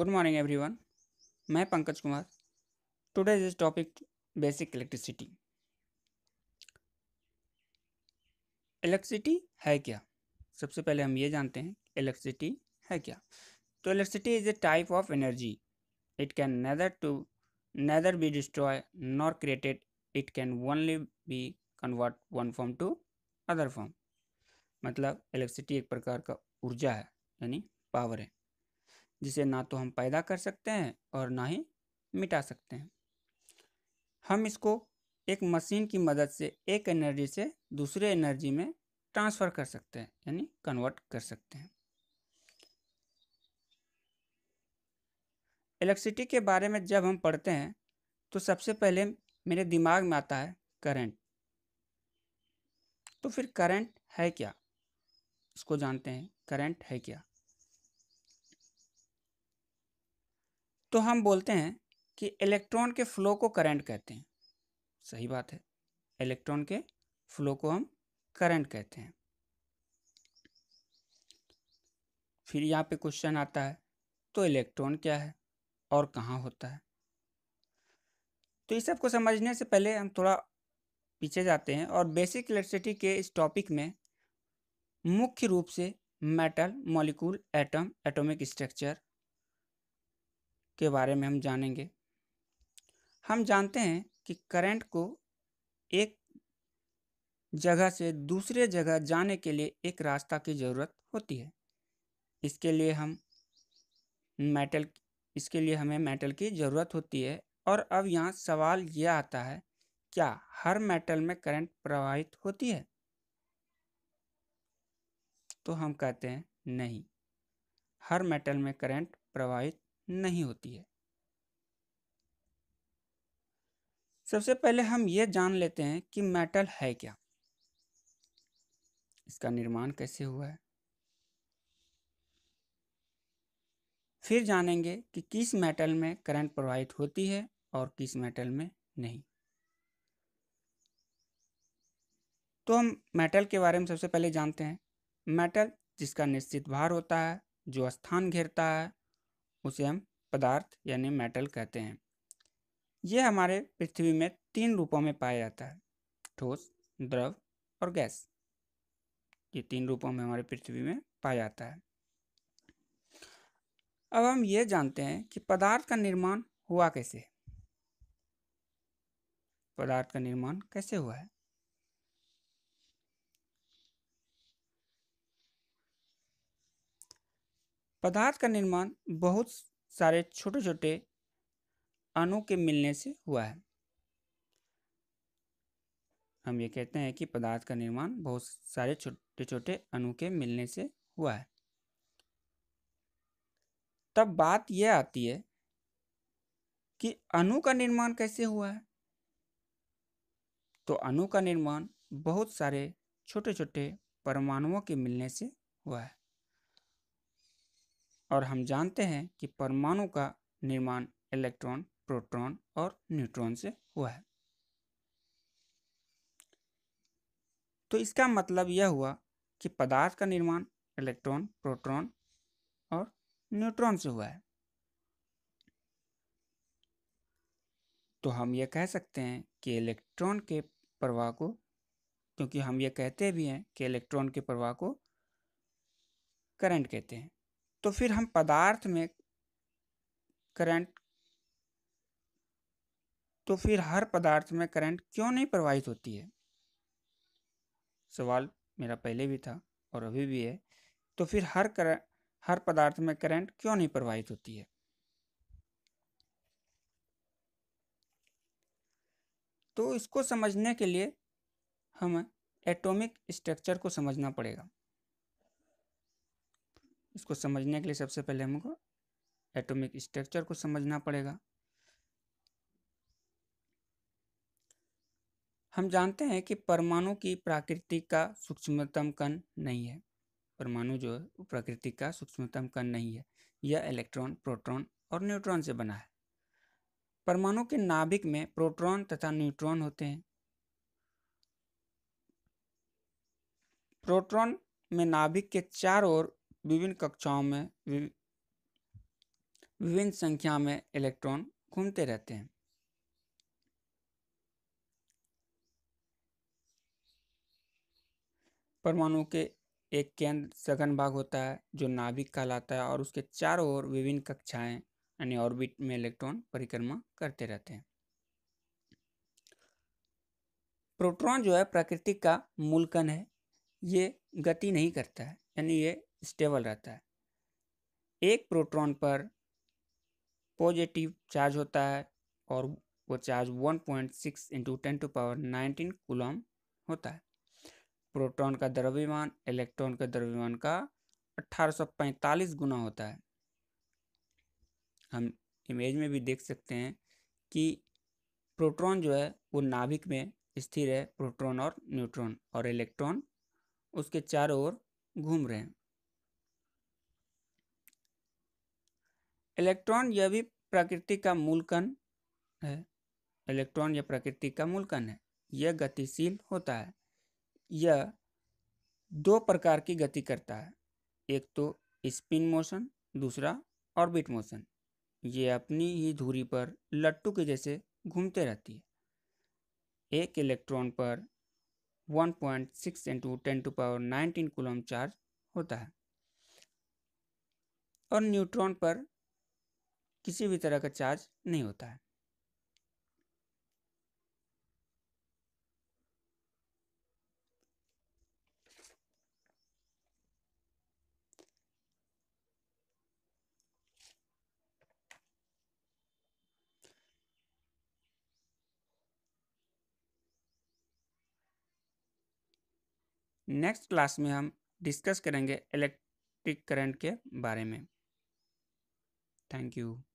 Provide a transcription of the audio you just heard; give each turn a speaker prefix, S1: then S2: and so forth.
S1: good morning everyone मैं Pankaj Kumar today is topic basic electricity electricity है क्या सबसे पहले हम ये जानते हैं इलेक्ट्रिसिटी है क्या तो electricity is a type of energy it can neither to neither be destroy nor created it can only be convert one form to other form मतलब इलेक्ट्रिसिटी एक प्रकार का ऊर्जा है यानी पावर है जिसे ना तो हम पैदा कर सकते हैं और ना ही मिटा सकते हैं हम इसको एक मशीन की मदद से एक एनर्जी से दूसरे एनर्जी में ट्रांसफ़र कर सकते हैं यानी कन्वर्ट कर सकते हैं इलेक्ट्रिसिटी के बारे में जब हम पढ़ते हैं तो सबसे पहले मेरे दिमाग में आता है करंट तो फिर करंट है क्या इसको जानते हैं करंट है क्या तो हम बोलते हैं कि इलेक्ट्रॉन के फ्लो को करंट कहते हैं सही बात है इलेक्ट्रॉन के फ्लो को हम करंट कहते हैं फिर यहाँ पे क्वेश्चन आता है तो इलेक्ट्रॉन क्या है और कहाँ होता है तो इस सब को समझने से पहले हम थोड़ा पीछे जाते हैं और बेसिक इलेक्ट्रिसिटी के इस टॉपिक में मुख्य रूप से metal molecule atom atomic structure के बारे में हम जानेंगे हम जानते हैं कि करंट को एक जगह से दूसरे जगह जाने के लिए एक रास्ता की ज़रूरत होती है इसके लिए हम मेटल इसके लिए हमें मेटल की ज़रूरत होती है और अब यहाँ सवाल यह आता है क्या हर मेटल में करंट प्रवाहित होती है तो हम कहते हैं नहीं हर मेटल में करंट प्रवाहित नहीं होती है सबसे पहले हम ये जान लेते हैं कि मेटल है क्या इसका निर्माण कैसे हुआ है फिर जानेंगे कि किस मेटल में करंट प्रवाहित होती है और किस मेटल में नहीं तो हम मेटल के बारे में सबसे पहले जानते हैं मेटल जिसका निश्चित भार होता है जो स्थान घेरता है उसे हम पदार्थ यानी मेटल कहते हैं यह हमारे पृथ्वी में तीन रूपों में पाया जाता है ठोस द्रव और गैस ये तीन रूपों में हमारे पृथ्वी में पाया जाता है अब हम ये जानते हैं कि पदार्थ का निर्माण हुआ कैसे पदार्थ का निर्माण कैसे हुआ है पदार्थ का निर्माण बहुत सारे छोटे छोटे अणु के मिलने से हुआ है हम ये कहते हैं कि पदार्थ का निर्माण बहुत सारे छोटे छोटे अणु के मिलने से हुआ है तब बात यह आती है कि अणु का निर्माण कैसे हुआ है तो अणु का निर्माण बहुत सारे छोटे छोटे परमाणुओं के मिलने से हुआ है और हम जानते हैं कि परमाणु का निर्माण इलेक्ट्रॉन प्रोटॉन और न्यूट्रॉन से हुआ है तो इसका मतलब यह हुआ कि पदार्थ का निर्माण इलेक्ट्रॉन प्रोटॉन और न्यूट्रॉन से हुआ है तो हम यह कह सकते हैं कि इलेक्ट्रॉन के प्रवाह को क्योंकि हम यह कहते भी हैं कि इलेक्ट्रॉन के प्रवाह को करंट कहते हैं तो फिर हम पदार्थ में करंट तो फिर हर पदार्थ में करंट क्यों नहीं प्रवाहित होती है सवाल मेरा पहले भी था और अभी भी है तो फिर हर कर हर पदार्थ में करंट क्यों नहीं प्रवाहित होती है तो इसको समझने के लिए हमें एटॉमिक स्ट्रक्चर को समझना पड़ेगा इसको समझने के लिए सबसे पहले हमको एटॉमिक स्ट्रक्चर को समझना पड़ेगा हम जानते हैं कि परमाणु की प्रकृति का सूक्ष्मतम कण नहीं है परमाणु जो है वो प्रकृति का सूक्ष्मतम कण नहीं है यह इलेक्ट्रॉन प्रोटॉन और न्यूट्रॉन से बना है परमाणु के नाभिक में प्रोटॉन तथा न्यूट्रॉन होते हैं प्रोटॉन में नाभिक के चार ओर विभिन्न कक्षाओं में विभिन्न संख्या में इलेक्ट्रॉन घूमते रहते हैं परमाणु के एक केंद्र सघन भाग होता है जो नाभिक कहलाता है और उसके चारों ओर विभिन्न कक्षाएं यानी ऑर्बिट में इलेक्ट्रॉन परिक्रमा करते रहते हैं प्रोटॉन जो है प्रकृति का मूलकन है ये गति नहीं करता है यानी ये स्टेबल रहता है एक प्रोटॉन पर पॉजिटिव चार्ज होता है और वो charge 1.6 point six into ten to power nineteen coulomb होता है प्रोटॉन का द्रव्यमान इलेक्ट्रॉन के द्रव्यमान का 1845 गुना होता है हम इमेज में भी देख सकते हैं कि प्रोटॉन जो है वो नाभिक में स्थिर है प्रोटॉन और न्यूट्रॉन और इलेक्ट्रॉन उसके चारों ओर घूम रहे हैं इलेक्ट्रॉन यह भी प्रकृति का मूल कण है इलेक्ट्रॉन यह प्रकृति का मूल कण है यह गतिशील होता है यह दो प्रकार की गति करता है एक तो स्पिन मोशन दूसरा ऑर्बिट मोशन ये अपनी ही धुरी पर लट्टू के जैसे घूमते रहती है एक इलेक्ट्रॉन पर 1.6 point six into ten to power nineteen coulomb charge होता है और न्यूट्रॉन पर किसी भी तरह का चार्ज नहीं होता है नेक्स्ट क्लास में हम डिस्कस करेंगे इलेक्ट्रिक करंट के बारे में थैंक यू